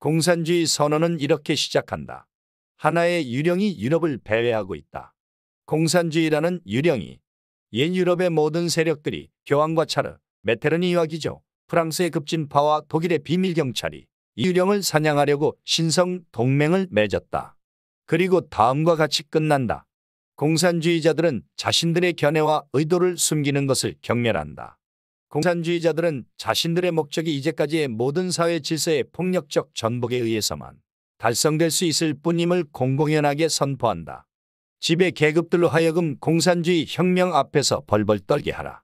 공산주의 선언은 이렇게 시작한다. 하나의 유령이 유럽을 배회하고 있다. 공산주의라는 유령이 옛 유럽의 모든 세력들이 교황과 차르, 메테르니 유학이죠. 프랑스의 급진파와 독일의 비밀경찰이 이 유령을 사냥하려고 신성 동맹을 맺었다. 그리고 다음과 같이 끝난다. 공산주의자들은 자신들의 견해와 의도를 숨기는 것을 경멸한다. 공산주의자들은 자신들의 목적이 이제까지의 모든 사회 질서의 폭력적 전복에 의해서만 달성될 수 있을 뿐임을 공공연하게 선포한다. 지배 계급들로 하여금 공산주의 혁명 앞에서 벌벌 떨게 하라.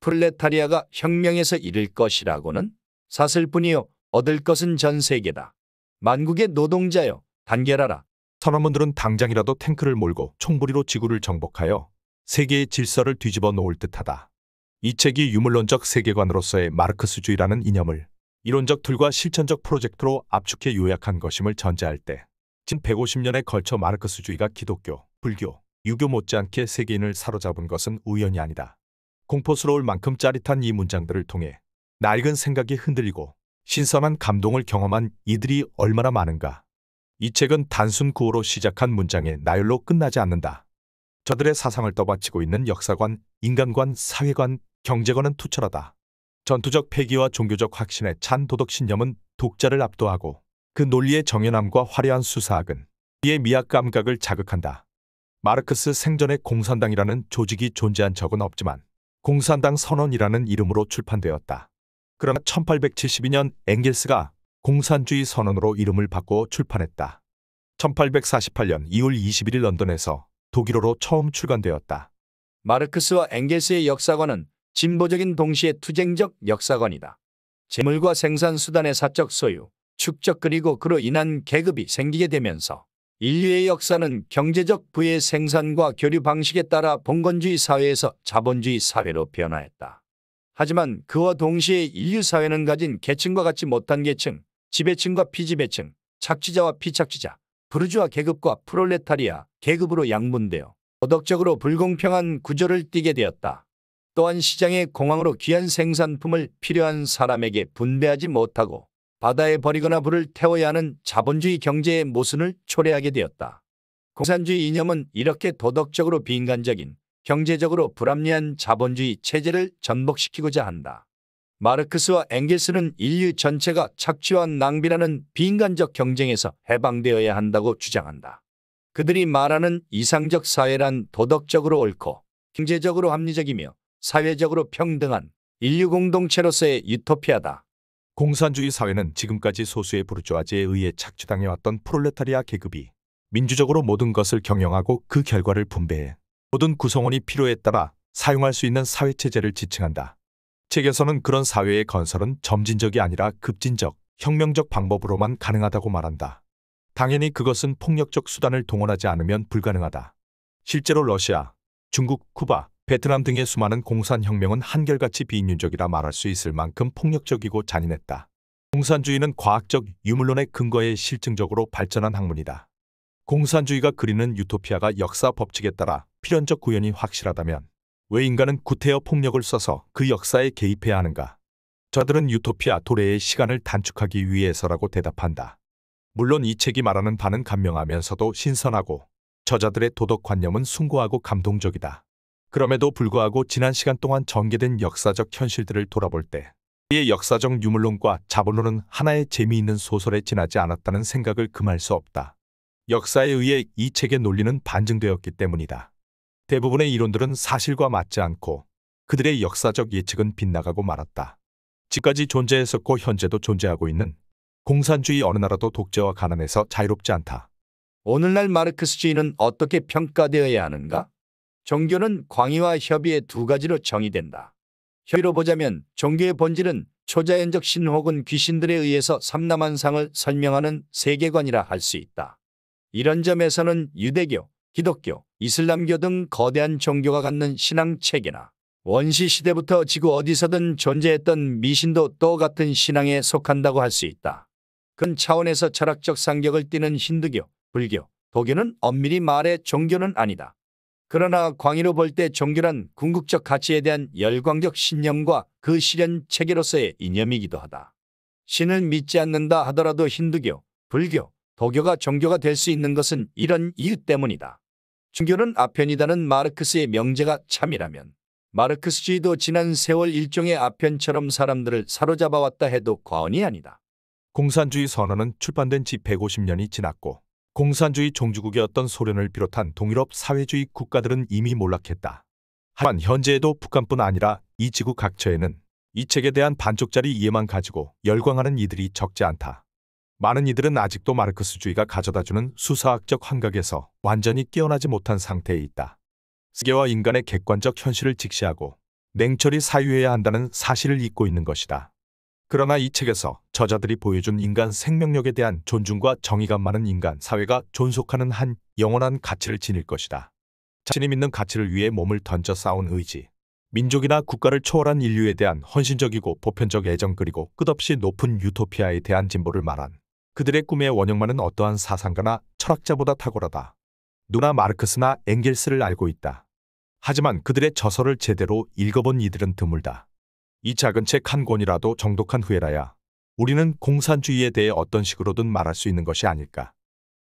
플레타리아가 혁명에서 이를 것이라고는 사슬뿐이요 얻을 것은 전 세계다. 만국의 노동자여 단결하라. 선언문들은 당장이라도 탱크를 몰고 총부리로 지구를 정복하여 세계의 질서를 뒤집어 놓을 듯하다. 이 책이 유물론적 세계관으로서의 마르크스주의라는 이념을 이론적 툴과 실천적 프로젝트로 압축해 요약한 것임을 전제할 때, 진 150년에 걸쳐 마르크스주의가 기독교, 불교, 유교 못지않게 세계인을 사로잡은 것은 우연이 아니다. 공포스러울 만큼 짜릿한 이 문장들을 통해 낡은 생각이 흔들리고 신선한 감동을 경험한 이들이 얼마나 많은가. 이 책은 단순 구호로 시작한 문장에 나열로 끝나지 않는다. 저들의 사상을 떠받치고 있는 역사관, 인간관, 사회관, 경제관은 투철하다. 전투적 폐기와 종교적 확신의찬 도덕 신념은 독자를 압도하고 그 논리의 정연함과 화려한 수사학은 이의 미학 감각을 자극한다. 마르크스 생전에 공산당이라는 조직이 존재한 적은 없지만 공산당 선언이라는 이름으로 출판되었다. 그러나 1872년 앵겔스가 공산주의 선언으로 이름을 바꿔 출판했다. 1848년 2월 21일 런던에서 독일어로 처음 출간되었다. 마르크스와 앵게스의 역사관은 진보적인 동시에 투쟁적 역사관이다. 재물과 생산 수단의 사적 소유, 축적 그리고 그로 인한 계급이 생기게 되면서 인류의 역사는 경제적 부의 생산과 교류 방식에 따라 봉건주의 사회에서 자본주의 사회로 변화했다. 하지만 그와 동시에 인류 사회는 가진 계층과 같이 못한 계층, 지배층과 피지배층, 착취자와 피착취자, 부르주아 계급과 프롤레타리아 계급으로 양분되어 도덕적으로 불공평한 구조를 띠게 되었다. 또한 시장의 공황으로 귀한 생산품을 필요한 사람에게 분배하지 못하고 바다에 버리거나 불을 태워야 하는 자본주의 경제의 모순을 초래하게 되었다. 공산주의 이념은 이렇게 도덕적으로 비인간적인 경제적으로 불합리한 자본주의 체제를 전복시키고자 한다. 마르크스와 앵 n 스는 인류 전체가 착취와 낭비라는 비인간적 경쟁에서 해방되어야 한다고 주장한다. 그들이 말하는 이상적 사회란 도덕적으로 옳고 경제적으로 합리적이며 사회적으로 평등한 인류 공동체로서의 유토피아다. 공산주의 사회는 지금까지 소수의 부르주아지에 의해 착취당해왔던 프롤레타리아 계급이 민주적으로 모든 것을 경영하고 그 결과를 분배해 모든 구성원이 필요에 따라 사용할 수 있는 사회체제를 지칭한다. 책에서는 그런 사회의 건설은 점진적이 아니라 급진적, 혁명적 방법으로만 가능하다고 말한다. 당연히 그것은 폭력적 수단을 동원하지 않으면 불가능하다. 실제로 러시아, 중국, 쿠바, 베트남 등의 수많은 공산혁명은 한결같이 비인륜적이라 말할 수 있을 만큼 폭력적이고 잔인했다. 공산주의는 과학적 유물론의 근거에 실증적으로 발전한 학문이다. 공산주의가 그리는 유토피아가 역사 법칙에 따라 필연적 구현이 확실하다면 왜 인간은 구태여 폭력을 써서 그 역사에 개입해야 하는가? 저들은 유토피아 도래의 시간을 단축하기 위해서라고 대답한다. 물론 이 책이 말하는 바는 감명하면서도 신선하고 저자들의 도덕관념은 숭고하고 감동적이다. 그럼에도 불구하고 지난 시간 동안 전개된 역사적 현실들을 돌아볼 때 이의 역사적 유물론과 자본론은 하나의 재미있는 소설에 지나지 않았다는 생각을 금할 수 없다. 역사에 의해 이 책의 논리는 반증되었기 때문이다. 대부분의 이론들은 사실과 맞지 않고 그들의 역사적 예측은 빗나가고 말았다. 지까지 존재했었고 현재도 존재하고 있는 공산주의 어느 나라도 독재와 가난에서 자유롭지 않다. 오늘날 마르크스주의는 어떻게 평가되어야 하는가? 종교는 광의와 협의의 두 가지로 정의된다. 협의로 보자면 종교의 본질은 초자연적 신 혹은 귀신들에 의해서 삼남한상을 설명하는 세계관이라 할 수 있다. 이런 점에서는 유대교, 기독교, 이슬람교 등 거대한 종교가 갖는 신앙 체계나 원시 시대부터 지구 어디서든 존재했던 미신도 똑같은 신앙에 속한다고 할 수 있다. 그 차원에서 철학적 상격을 띠는 힌두교, 불교, 도교는 엄밀히 말해 종교는 아니다. 그러나 광의로 볼 때 종교란 궁극적 가치에 대한 열광적 신념과 그 실현 체계로서의 이념이기도 하다. 신을 믿지 않는다 하더라도 힌두교, 불교, 도교가 종교가 될 수 있는 것은 이런 이유 때문이다. 종교는 아편이다는 마르크스의 명제가 참이라면 마르크스주의도 지난 세월 일종의 아편처럼 사람들을 사로잡아왔다 해도 과언이 아니다. 공산주의 선언은 출판된 지 150년이 지났고 공산주의 종주국이었던 소련을 비롯한 동유럽 사회주의 국가들은 이미 몰락했다. 하지만 현재에도 북한뿐 아니라 이 지구 각처에는 이 책에 대한 반쪽짜리 이해만 가지고 열광하는 이들이 적지 않다. 많은 이들은 아직도 마르크스주의가 가져다주는 수사학적 환각에서 완전히 깨어나지 못한 상태에 있다. 세계와 인간의 객관적 현실을 직시하고 냉철히 사유해야 한다는 사실을 잊고 있는 것이다. 그러나 이 책에서 저자들이 보여준 인간 생명력에 대한 존중과 정의감 많은 인간 사회가 존속하는 한 영원한 가치를 지닐 것이다. 자신이 믿는 가치를 위해 몸을 던져 싸운 의지, 민족이나 국가를 초월한 인류에 대한 헌신적이고 보편적 애정 그리고 끝없이 높은 유토피아에 대한 진보를 말한 그들의 꿈의 원형만은 어떠한 사상가나 철학자보다 탁월하다. 누나 마르크스나 앵겔스를 알고 있다. 하지만 그들의 저서를 제대로 읽어본 이들은 드물다. 이 작은 책 한 권이라도 정독한 후에라야 우리는 공산주의에 대해 어떤 식으로든 말할 수 있는 것이 아닐까.